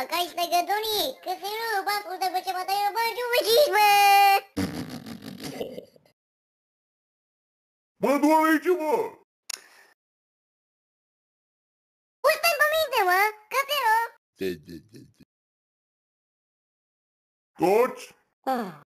какая-то гадуни, косырю, бас, уда, почему ты ее бачу, бачишь, Mă, doamne, ce mă? Pus-te-n pe minte, mă! Că te rog! Toți? Ah.